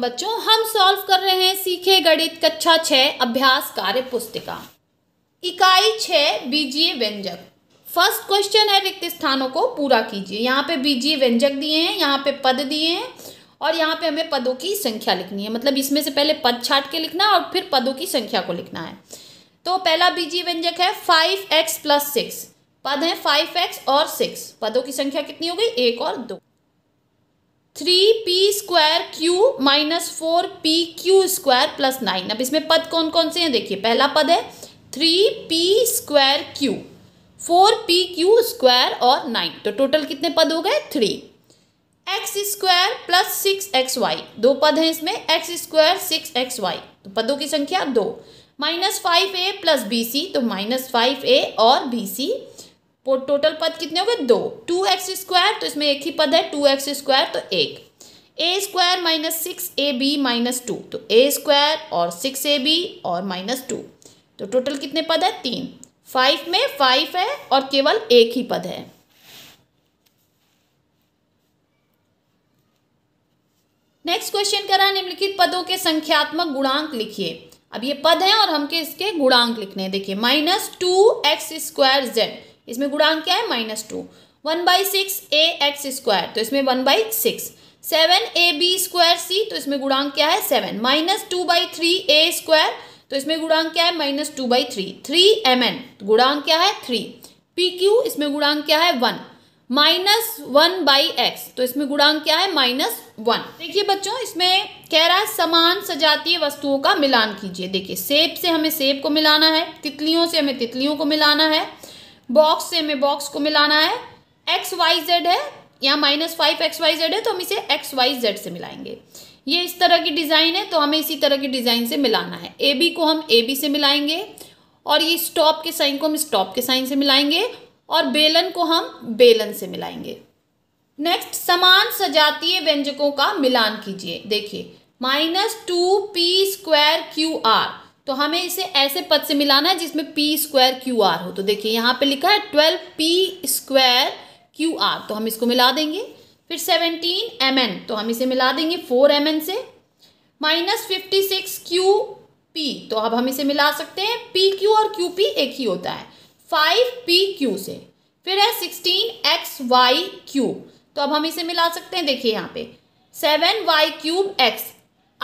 बच्चों हम सॉल्व कर रहे हैं सीखे गणित कक्षा छः अभ्यास कार्य पुस्तिका इकाई छः बीजीय व्यंजक फर्स्ट क्वेश्चन है रिक्त स्थानों को पूरा कीजिए यहाँ पे बीजीय व्यंजक दिए हैं यहाँ पे पद दिए हैं और यहाँ पे हमें पदों की संख्या लिखनी है मतलब इसमें से पहले पद छाट के लिखना है और फिर पदों की संख्या को लिखना है तो पहला बीजीय व्यंजक है फाइव एक्स प्लस सिक्स पद हैं फाइव एक्स और सिक्स पदों की संख्या कितनी हो गई एक और दो three P square Q minus four P Q square plus nine अब इसमें पद कौन कौन से हैं देखिए पहला पद है three P square Q four P Q square और नाइन तो टोटल कितने पद हो गए three X square plus six X Y दो पद हैं इसमें X square six X Y तो पदों की संख्या दो minus five A plus B C तो माइनस फाइव ए और बी सी टोटल पद कितने हो गए दो टू एक्स स्क्वायर तो इसमें एक ही पद है टू एक्स स्क्वायर तो एक A square minus six A B minus two तो ए स्क्वायर और सिक्स ए बी और माइनस टू तो टोटल कितने पद है तीन फाइव में फाइव है और केवल एक ही पद है नेक्स्ट क्वेश्चन कर है निम्नलिखित पदों के संख्यात्मक गुणांक लिखिए अब ये पद है और हमके इसके गुणांक लिखने हैं देखिए minus two X square Z इसमें गुणांक क्या है minus two one by six A X square तो इसमें one by six seven A B square C तो इसमें गुणांक क्या है seven minus two by three A square तो इसमें गुणांक क्या है minus two by three three M N तो गुणांक क्या है थ्री पी क्यू इसमें गुणांक क्या है one minus one by X तो इसमें गुणांक क्या है माइनस वन देखिए बच्चों इसमें कह रहा है समान सजातीय वस्तुओं का मिलान कीजिए देखिए सेब से हमें सेब को मिलाना है तितलियों से हमें तितलियों को मिलाना है बॉक्स से हमें बॉक्स को मिलाना है एक्स वाई जेड है या minus five X Y Z है तो हम इसे एक्स वाई जेड से मिलाएंगे ये इस तरह की डिज़ाइन है तो हमें इसी तरह की डिज़ाइन से मिलाना है ए बी को हम ए बी से मिलाएंगे और ये स्टॉप के साइन को हम स्टॉप के साइन से मिलाएंगे और बेलन को हम बेलन से मिलाएंगे नेक्स्ट समान सजातीय व्यंजकों का मिलान कीजिए देखिए minus two P square Q R तो हमें इसे ऐसे पद से मिलाना है जिसमें पी स्क्वायर क्यू आर हो तो देखिए यहाँ पे लिखा है twelve P square Q R तो हम इसको मिला देंगे फिर सेवनटीन एम एन तो हम इसे मिला देंगे फोर एम एन से minus fifty six Q P तो अब हम इसे मिला सकते हैं पी क्यू और क्यू पी एक ही होता है फाइव पी क्यू से फिर है सिक्सटीन एक्स वाई क्यू तो अब हम इसे मिला सकते हैं देखिए यहाँ पे सेवन वाई क्यूब एक्स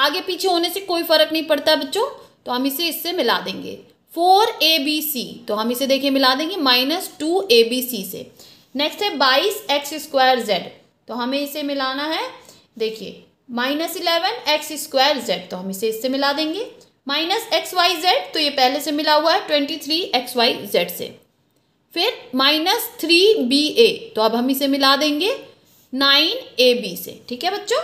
आगे पीछे होने से कोई फर्क नहीं पड़ता बच्चों तो हम इसे इससे मिला देंगे फोर ए बी सी तो हम इसे देखिए मिला देंगे minus two A B C से नेक्स्ट है बाईस एक्स स्क्वायर जेड तो हमें इसे मिलाना है देखिए minus eleven X square Z तो हम इसे इससे मिला देंगे माइनस एक्स वाई जेड तो ये पहले से मिला हुआ है twenty three X Y Z से फिर माइनस थ्री बी ए तो अब हम इसे मिला देंगे नाइन ए बी से ठीक है बच्चों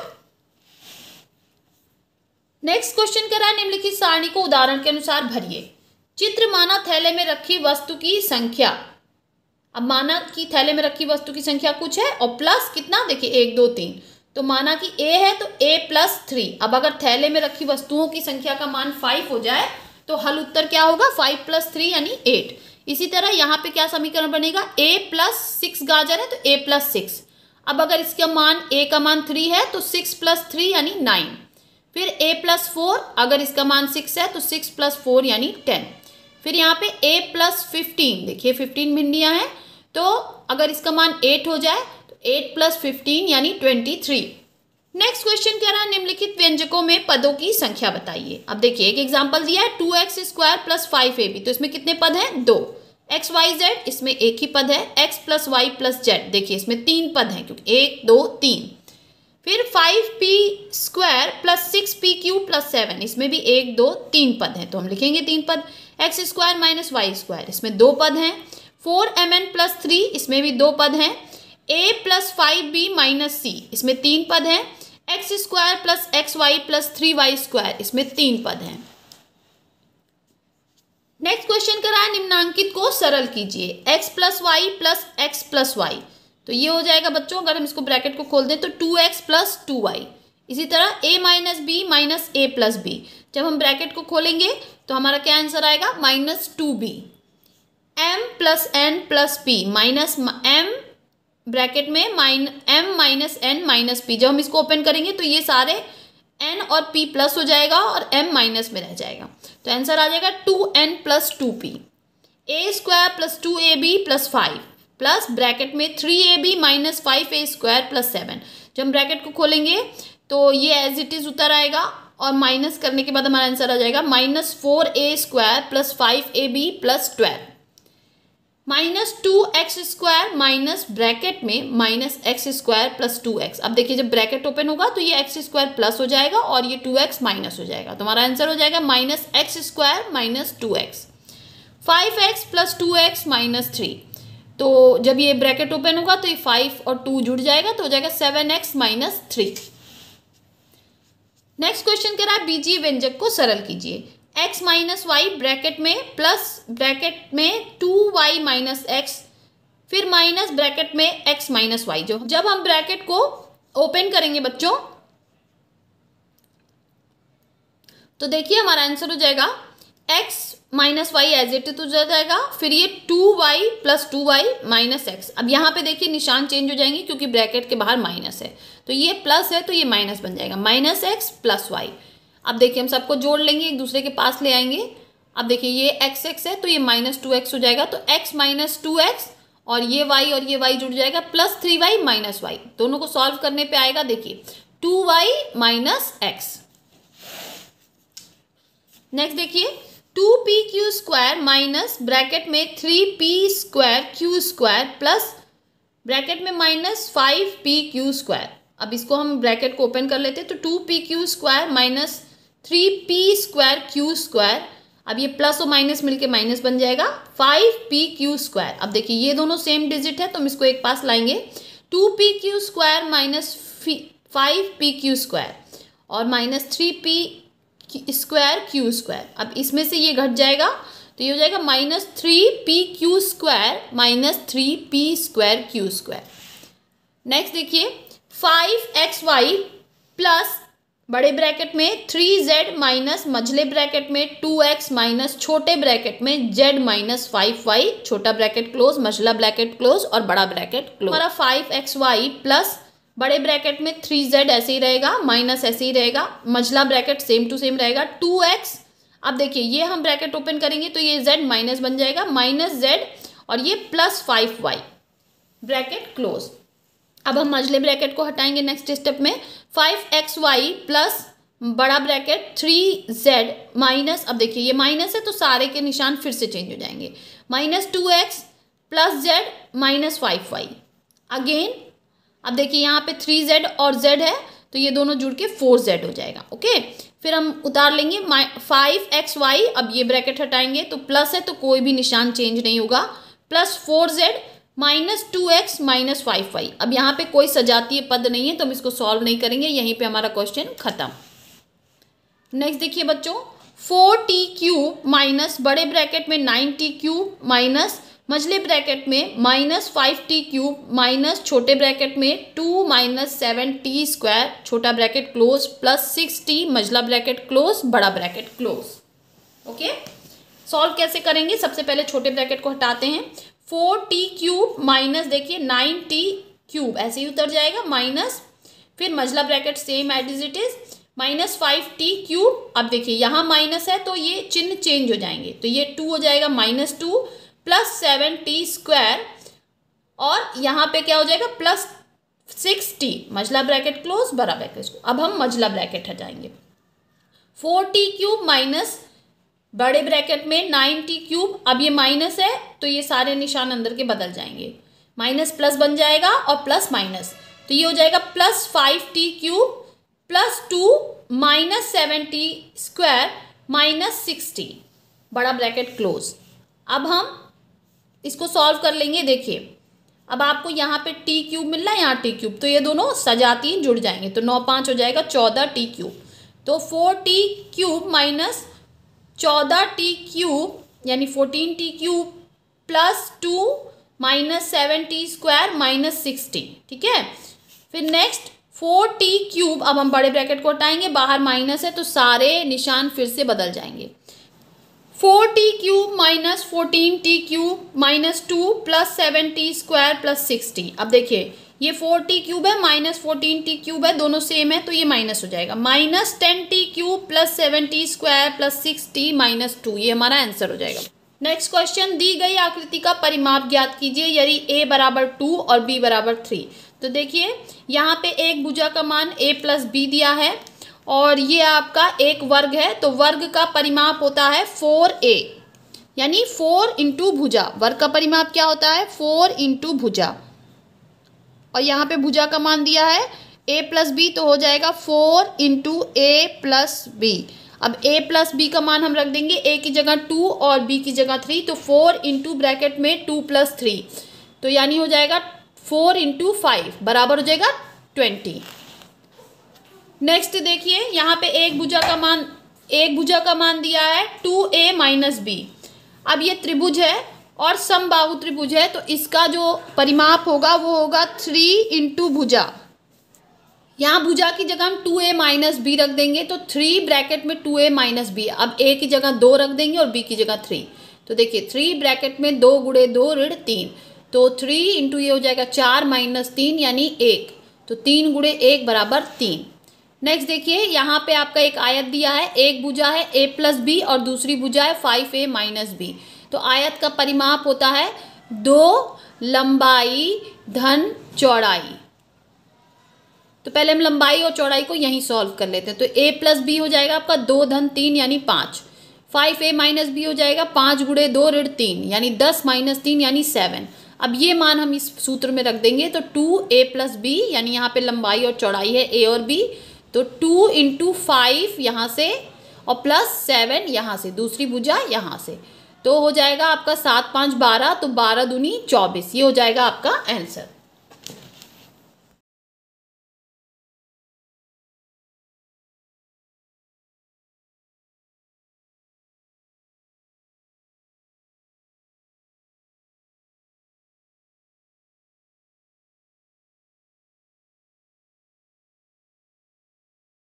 नेक्स्ट क्वेश्चन रहा है निम्नलिखित सारणी को उदाहरण के अनुसार भरिए चित्र माना थैले में रखी वस्तु की संख्या अब माना कि थैले में रखी वस्तु की संख्या कुछ है और प्लस कितना देखिए एक दो तीन तो माना कि ए है तो ए प्लस थ्री अब अगर थैले में रखी वस्तुओं की संख्या का मान फाइव हो जाए तो हल उत्तर क्या होगा फाइव प्लस थ्री यानी एट इसी तरह यहाँ पे क्या समीकरण बनेगा ए प्लस सिक्स गाजर है तो ए प्लस सिक्स अब अगर इसका मान ए का मान थ्री है तो सिक्स प्लस थ्री यानी नाइन फिर ए प्लस फोर अगर इसका मान सिक्स है तो सिक्स प्लस फोर यानी टेन फिर यहाँ पे ए प्लस फिफ्टीन देखिए फिफ्टीन भिंडियाँ हैं तो अगर इसका मान एट हो जाए तो एट प्लस फिफ्टीन यानी ट्वेंटी थ्री नेक्स्ट क्वेश्चन कह रहा है निम्नलिखित व्यंजकों में पदों की संख्या बताइए अब देखिए एक एग्जाम्पल दिया है two X square plus five A B तो इसमें कितने पद हैं दो एक्स वाई जेड इसमें एक ही पद है X plus Y plus Z देखिए इसमें तीन पद हैं क्योंकि एक दो तीन फिर five P square plus six P Q plus seven इसमें भी एक दो तीन पद हैं तो हम लिखेंगे तीन पद X square minus Y square इसमें दो पद हैं four M N plus three इसमें भी दो पद हैं A plus five B minus C इसमें तीन पद हैं X square plus X Y plus three Y square इसमें तीन पद हैं नेक्स्ट क्वेश्चन कराया निम्नांकित को सरल कीजिए X plus Y plus X plus Y तो ये हो जाएगा बच्चों अगर हम इसको ब्रैकेट को खोल दें तो two X plus two Y इसी तरह A minus B minus A plus B जब हम ब्रैकेट को खोलेंगे तो हमारा क्या आंसर आएगा minus two B M plus N plus P minus M bracket में minus M minus N minus P जब हम इसको ओपन करेंगे तो ये सारे एन और पी प्लस हो जाएगा और एम माइनस में रह जाएगा तो आंसर आ जाएगा two N plus two P A square plus two A B plus five plus bracket में three A B minus five A square plus seven जब हम ब्रैकेट को खोलेंगे तो ये एज इट इज़ उतर आएगा और माइनस करने के बाद हमारा आंसर आ जाएगा minus four A square plus five A B plus twelve minus two X square minus bracket में minus X square plus two X अब देखिए जब ब्रैकेट ओपन होगा तो ये एक्स स्क्वायर प्लस हो जाएगा और ये टू एक्स माइनस हो जाएगा तो हमारा आंसर हो जाएगा minus X square minus two X five X plus two X minus three तो जब ये ब्रैकेट ओपन होगा तो ये फाइव और टू जुड़ जाएगा तो हो जाएगा seven X minus three next question कह रहा है बीजीय व्यंजक को सरल कीजिए एक्स माइनस वाई ब्रैकेट में प्लस ब्रैकेट में टू वाई माइनस एक्स फिर माइनस ब्रैकेट में एक्स माइनस वाई जो जब हम ब्रैकेट को ओपन करेंगे बच्चों तो देखिए हमारा आंसर हो जाएगा X minus Y as it तो जाएगा फिर ये two Y plus two Y minus X अब यहाँ पे देखिए निशान चेंज हो जाएंगे क्योंकि ब्रैकेट के बाहर माइनस है तो ये प्लस है तो ये माइनस बन जाएगा माइनस एक्स प्लस वाई अब देखिए हम सबको जोड़ लेंगे एक दूसरे के पास ले आएंगे अब देखिए ये एक्स एक्स है तो ये माइनस टू एक्स हो जाएगा तो एक्स माइनस टू एक्स और ये वाई और ये वाई जुड़ जाएगा plus three Y minus Y दोनों को सॉल्व करने पे आएगा देखिए two Y minus X next देखिए two P Q square minus bracket में three P square Q square plus bracket में minus five P Q square अब इसको हम ब्रैकेट को ओपन कर लेते हैं तो two P Q square minus three P square Q square अब ये प्लस और माइनस मिलके माइनस बन जाएगा फाइव पी क्यू स्क्वायर अब देखिए ये दोनों सेम डिजिट है तो हम इसको एक पास लाएंगे two P Q square minus five P Q square और minus three P square Q square अब इसमें से ये घट जाएगा तो ये हो जाएगा minus three P Q square minus three P square Q square next देखिए फाइव एक्स वाई प्लस बड़े ब्रैकेट में थ्री जेड माइनस मझले ब्रैकेट में टू एक्स माइनस छोटे ब्रैकेट में जेड माइनस फाइव वाई छोटा ब्रैकेट क्लोज मझला bracket close और बड़ा ब्रैकेट क्लोज हमारा फाइव एक्स वाई प्लस बड़े ब्रैकेट में थ्री जेड ऐसे ही रहेगा माइनस ऐसे ही रहेगा मझला ब्रैकेट सेम टू सेम रहेगा टू एक्स अब देखिए ये हम ब्रैकेट ओपन करेंगे तो ये जेड माइनस बन जाएगा माइनस जेड और ये plus five Y bracket close अब हम मझले ब्रैकेट को हटाएंगे नेक्स्ट स्टेप में फाइव एक्स वाई प्लस बड़ा ब्रैकेट थ्री जेड माइनस अब देखिए ये माइनस है तो सारे के निशान फिर से चेंज हो जाएंगे minus two X plus Z minus five Y again अब देखिए यहाँ पे थ्री जेड और जेड है तो ये दोनों जुड़ के फोर जेड हो जाएगा ओके फिर हम उतार लेंगे फाइव एक्स वाई अब ये ब्रैकेट हटाएंगे तो प्लस है तो कोई भी निशान चेंज नहीं होगा plus four Z minus two X minus five Y अब यहाँ पे कोई सजातीय पद नहीं है तो हम इसको सॉल्व नहीं करेंगे यहीं पे हमारा क्वेश्चन खत्म नेक्स्ट देखिए बच्चों फोर टी क्यू माइनस बड़े ब्रैकेट में नाइन टी क्यू माइनस मझले ब्रैकेट में minus five T cube minus छोटे ब्रैकेट में two minus seven T square छोटा bracket close plus six T मझला ब्रैकेट क्लोज बड़ा ब्रैकेट क्लोज ओके सॉल्व कैसे करेंगे सबसे पहले छोटे ब्रैकेट को हटाते हैं फोर टी क्यूब माइनस देखिए नाइन टी क्यूब ऐसे ही उतर जाएगा माइनस फिर मझला bracket same at is it is minus five T cube अब देखिए यहाँ माइनस है तो ये चिन्ह चेंज हो जाएंगे तो ये टू हो जाएगा minus two plus seven T square और यहाँ पे क्या हो जाएगा प्लस सिक्स टी मजला ब्रैकेट क्लोज बड़ा ब्रैकेट अब हम मजला ब्रैकेट हटाएंगे फोर टी क्यूब माइनस बड़े ब्रैकेट में नाइन टी क्यूब अब ये माइनस है तो ये सारे निशान अंदर के बदल जाएंगे माइनस प्लस बन जाएगा और प्लस माइनस तो ये हो जाएगा plus five T cube plus two minus seven T square minus six T बड़ा ब्रैकेट क्लोज अब हम इसको सॉल्व कर लेंगे देखिए अब आपको यहाँ पे टी क्यूब मिल रहा है यहाँ टी क्यूब तो ये दोनों सजातीन जुड़ जाएंगे तो नौ पाँच हो जाएगा चौदह टी क्यूब तो फोर टी क्यूब माइनस चौदह टी क्यूब यानी fourteen T cube plus two minus seven T square minus sixty ठीक है फिर नेक्स्ट फोर टी क्यूब अब हम बड़े ब्रैकेट को हटाएंगे बाहर माइनस है तो सारे निशान फिर से बदल जाएंगे four T cube minus fourteen T cube minus two plus seven T square plus six T अब देखिए ये फोर टी क्यूब है माइनस फोर्टीन टी क्यूब है दोनों सेम है तो ये माइनस हो जाएगा minus ten T cube plus seven T square plus six T minus two ये हमारा आंसर हो जाएगा नेक्स्ट क्वेश्चन दी गई आकृति का परिमाप ज्ञात कीजिए यदि ए बराबर टू और बी बराबर थ्री तो देखिए यहाँ पे एक भुजा का मान ए प्लस बी दिया है और ये आपका एक वर्ग है तो वर्ग का परिमाप होता है फोर ए यानी फोर इंटू भुजा वर्ग का परिमाप क्या होता है फोर इंटू भुजा और यहाँ पे भुजा का मान दिया है ए प्लस बी तो हो जाएगा four into A plus B अब ए प्लस बी का मान हम रख देंगे ए की जगह टू और बी की जगह थ्री तो फोर इंटू ब्रैकेट में टू प्लस थ्री तो यानी हो जाएगा फोर इंटू फाइव बराबर हो जाएगा ट्वेंटी नेक्स्ट देखिए यहाँ पे एक भुजा का मान एक भुजा का मान दिया है टू ए माइनस बी अब ये त्रिभुज है और समबाहु त्रिभुज है तो इसका जो परिमाप होगा वो होगा थ्री इंटू भुजा यहाँ भुजा की जगह हम टू ए माइनस बी रख देंगे तो थ्री ब्रैकेट में टू ए माइनस बी अब ए की जगह दो रख देंगे और बी की जगह थ्री तो देखिए थ्री ब्रैकेट में दो गुड़े दो ऋण तीन तो थ्री इंटू ये हो जाएगा चार माइनस तीन यानी एक तो तीन गुड़े एक बराबर तीन नेक्स्ट देखिए यहाँ पे आपका एक आयत दिया है एक भुजा है ए प्लस बी और दूसरी भुजा है फाइव ए माइनस बी तो आयत का परिमाप होता है दो लंबाई धन चौड़ाई तो पहले हम लंबाई और चौड़ाई को यहीं सॉल्व कर लेते हैं तो ए प्लस बी हो जाएगा आपका दो धन तीन यानी पाँच फाइव ए माइनस बी हो जाएगा पाँच गुड़े दो ऋण तीन यानी दस माइनस तीन यानी सेवन अब ये मान हम इस सूत्र में रख देंगे तो टू ए प्लस बी यानी यहाँ पे लंबाई और चौड़ाई है ए और बी तो टू इंटू फाइव यहाँ से और प्लस सेवन यहाँ से दूसरी भुजा यहाँ से तो हो जाएगा आपका सात पाँच बारह तो बारह दूनी चौबीस ये हो जाएगा आपका आंसर